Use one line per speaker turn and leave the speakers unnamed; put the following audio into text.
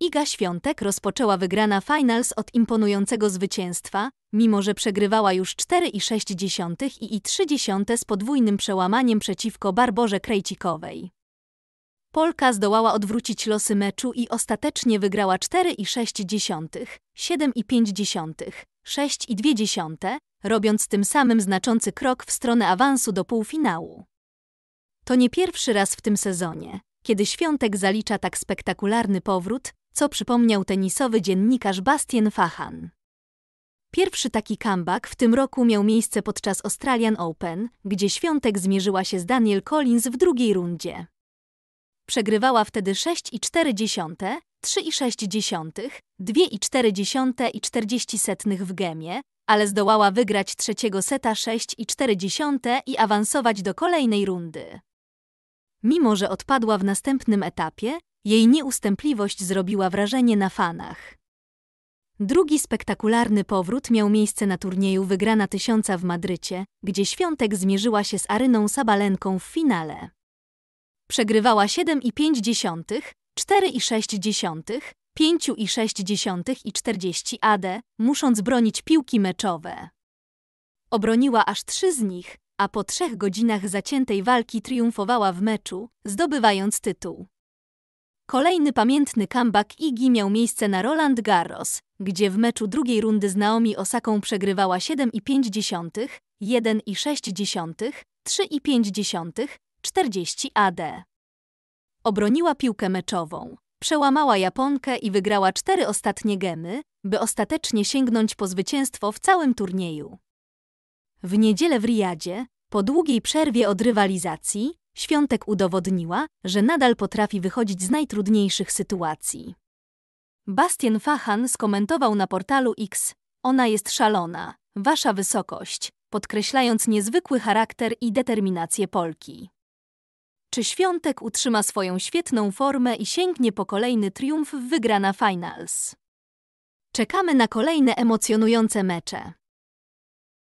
Iga Świątek rozpoczęła wygrana finals od imponującego zwycięstwa, mimo że przegrywała już 4,6 i 3 z podwójnym przełamaniem przeciwko Barborze Krejcikowej. Polka zdołała odwrócić losy meczu i ostatecznie wygrała 4,6, 7,5, 6,2, robiąc tym samym znaczący krok w stronę awansu do półfinału. To nie pierwszy raz w tym sezonie, kiedy Świątek zalicza tak spektakularny powrót, co przypomniał tenisowy dziennikarz Bastian Fahan. Pierwszy taki comeback w tym roku miał miejsce podczas Australian Open, gdzie Świątek zmierzyła się z Daniel Collins w drugiej rundzie. Przegrywała wtedy 6,4, 3,6, 2,4 i 40 setnych w gemie, ale zdołała wygrać trzeciego seta 6,4 i awansować do kolejnej rundy. Mimo, że odpadła w następnym etapie, jej nieustępliwość zrobiła wrażenie na fanach. Drugi spektakularny powrót miał miejsce na turnieju Wygrana Tysiąca w Madrycie, gdzie Świątek zmierzyła się z Aryną Sabalenką w finale. Przegrywała 7,5, 4,6, 5,6 i 40 AD, musząc bronić piłki meczowe. Obroniła aż trzy z nich, a po trzech godzinach zaciętej walki triumfowała w meczu, zdobywając tytuł. Kolejny pamiętny comeback Iggy miał miejsce na Roland Garros, gdzie w meczu drugiej rundy z Naomi Osaką przegrywała 7,5, 1,6, 3,5, 40 AD. Obroniła piłkę meczową, przełamała Japonkę i wygrała cztery ostatnie gemy, by ostatecznie sięgnąć po zwycięstwo w całym turnieju. W niedzielę w Riyadzie, po długiej przerwie od rywalizacji, Świątek udowodniła, że nadal potrafi wychodzić z najtrudniejszych sytuacji. Bastien Fahan skomentował na portalu X: Ona jest szalona, wasza wysokość, podkreślając niezwykły charakter i determinację Polki. Czy Świątek utrzyma swoją świetną formę i sięgnie po kolejny triumf wygrana finals? Czekamy na kolejne emocjonujące mecze.